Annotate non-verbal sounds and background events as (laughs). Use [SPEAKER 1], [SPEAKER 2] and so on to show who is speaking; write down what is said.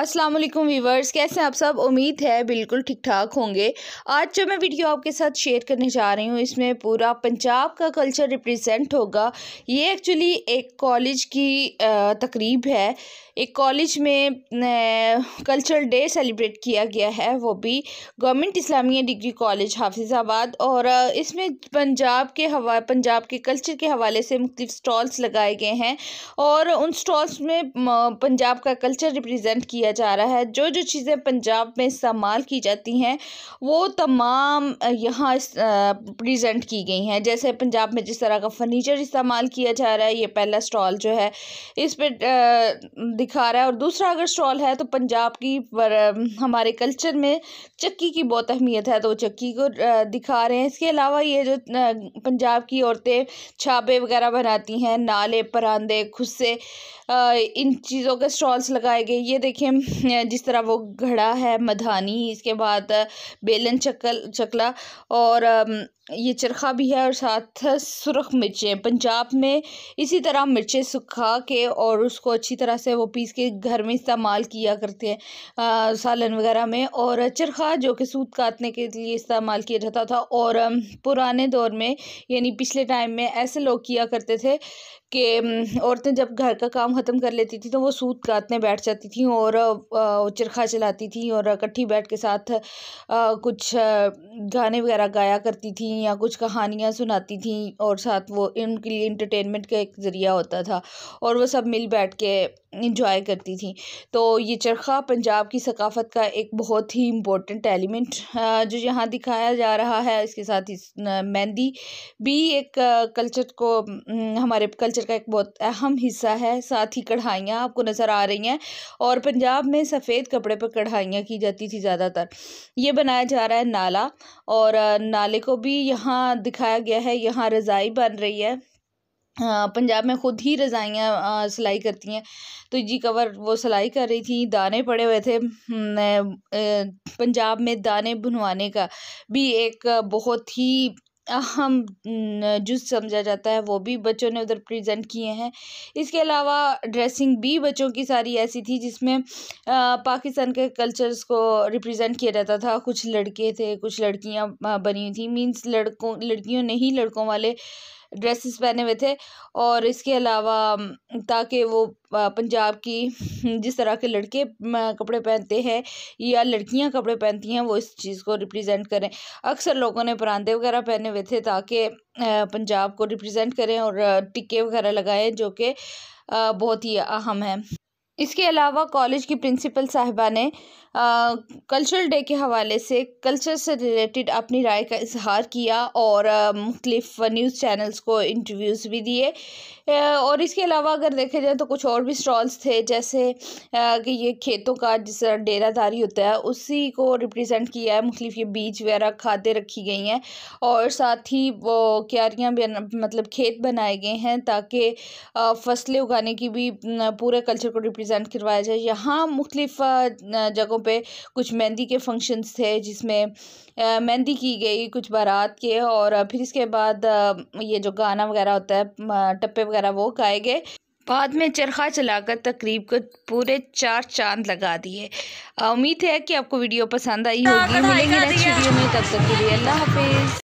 [SPEAKER 1] अस्सलाम वालेकुम वीवर्स कैसे हैं आप सब उम्मीद है बिल्कुल ठीक ठाक होंगे आज जो मैं वीडियो आपके साथ शेयर करने जा रही हूँ इसमें पूरा पंजाब का कल्चर रिप्रेजेंट होगा ये एक्चुअली एक कॉलेज की तकरीब है एक कॉलेज में कल्चरल डे सेलिब्रेट किया गया है वो भी government Islamia degree college Hafizabad और इसमें पंजाब के हवा पंजाब के कल्चर के हवाले से मुख्तफ स्टॉल्स लगाए गए हैं और उन स्टॉल्स में पंजाब का कल्चर रिप्रेजेंट किया किया जा रहा है जो जो चीज़ें पंजाब में इस्तेमाल की जाती हैं वो तमाम यहाँ प्रेजेंट की गई हैं जैसे पंजाब में जिस तरह का फर्नीचर इस्तेमाल किया जा रहा है ये पहला स्टॉल जो है इस पर दिखा रहा है और दूसरा अगर स्टॉल है तो पंजाब की हमारे कल्चर में चक्की की बहुत अहमियत है तो वो चक्की को दिखा रहे हैं इसके अलावा ये जो पंजाब की औरतें छाबे वगैरह बनाती हैं नाले परांदे खुस्से इन चीज़ों के स्टॉल्स लगाए गए ये देखें देखें जिस तरह वो घड़ा है मधानी इसके बाद बेलन चकल चकला और ये चरखा भी है और साथ सुरख मिर्चें पंजाब में इसी तरह मिर्चें सुखा के और उसको अच्छी तरह से वो पीस के घर में इस्तेमाल किया करते हैं सालन वगैरह में और चरखा जो कि सूत काटने के लिए इस्तेमाल किया जाता था और पुराने दौर में यानी पिछले टाइम में ऐसे लोग किया करते थे कि औरतें जब घर का काम ख़त्म कर लेती थी तो वो सूत काटने बैठ जाती थी और चरखा चलाती थी और इकट्ठी बैठ के साथ कुछ गाने वगैरह गाया करती थी थीं या कुछ कहानियाँ सुनाती थीं और साथ वो उनके लिए इंटरटेनमेंट का एक ज़रिया होता था और वो सब मिल बैठ के इंजॉय करती थीं तो ये चरखा पंजाब की सकाफ़त का एक बहुत ही इम्पोर्टेंट एलिमेंट जो यहाँ दिखाया जा रहा है इसके साथ ही मेहंदी भी एक कल्चर को हमारे कल्चर का एक बहुत अहम हिस्सा है साथ ही कढ़ाइयाँ आपको नज़र आ रही हैं और पंजाब में सफ़ेद कपड़े पर कढ़ाइयाँ की जाती थी ज़्यादातर ये बनाया जा रहा है नाला और नाले को भी यहाँ दिखाया गया है यहाँ रज़ाई बन रही है पंजाब में ख़ुद ही रज़ाइयाँ सिलाई करती हैं तो जी कवर वो सिलाई कर रही थी दाने पड़े हुए थे हम्म, पंजाब में दाने बुनवाने का भी एक बहुत ही अहम जुज़ समझा जाता है वो भी बच्चों ने उधर प्रेजेंट किए हैं इसके अलावा ड्रेसिंग भी बच्चों की सारी ऐसी थी जिसमें पाकिस्तान के कल्चर्स को रिप्रेजेंट किया जाता था कुछ लड़के थे कुछ लड़कियां बनी हुई थी मींस लड़कों लड़कियों ने ही लड़कों वाले ड्रेसेस पहने हुए थे और इसके अलावा ताकि वो पंजाब की (laughs) जिस तरह के लड़के कपड़े पहनते हैं या लड़कियां कपड़े पहनती हैं वो इस चीज़ को रिप्रेजेंट करें अक्सर लोगों ने परांदे वगैरह पहने हुए थे ताकि पंजाब को रिप्रेजेंट करें और टिक्के वगैरह लगाएं जो कि बहुत ही अहम है इसके अलावा कॉलेज की प्रिंसिपल साहिबा ने कल्चरल डे के हवाले से कल्चर से रिलेटेड अपनी राय का इजहार किया और मुख्तलिफ न्यूज़ चैनल्स को इंटरव्यूज़ भी दिए और इसके अलावा अगर देखा जाए तो कुछ और भी स्टॉल्स थे जैसे कि ये खेतों का जिस डेरादारी होता है उसी को रिप्रेजेंट किया है मुख्तलिफ ये बीज वगैरह खादें रखी गई हैं और साथ ही वो क्यारियाँ मतलब खेत बनाए गए हैं ताकि फसलें उगाने की भी पूरे कल्चर को रिप्रेजेंट प्रेजेंट करवाया जाए यहाँ मुख्तलिफ जगहों पे कुछ मेहंदी के फंक्शंस थे जिसमें मेहंदी की गई कुछ बारात के और फिर इसके बाद ये जो गाना वगैरह होता है टप्पे वगैरह वो गाए गए बाद में चरखा चलाकर तकरीब को पूरे चार चांद लगा दिए उम्मीद है कि आपको वीडियो पसंद आई होगी हाँ, मिलेंगे नेक्स्ट वीडियो में तब तक के लिए अल्लाह हाफिज़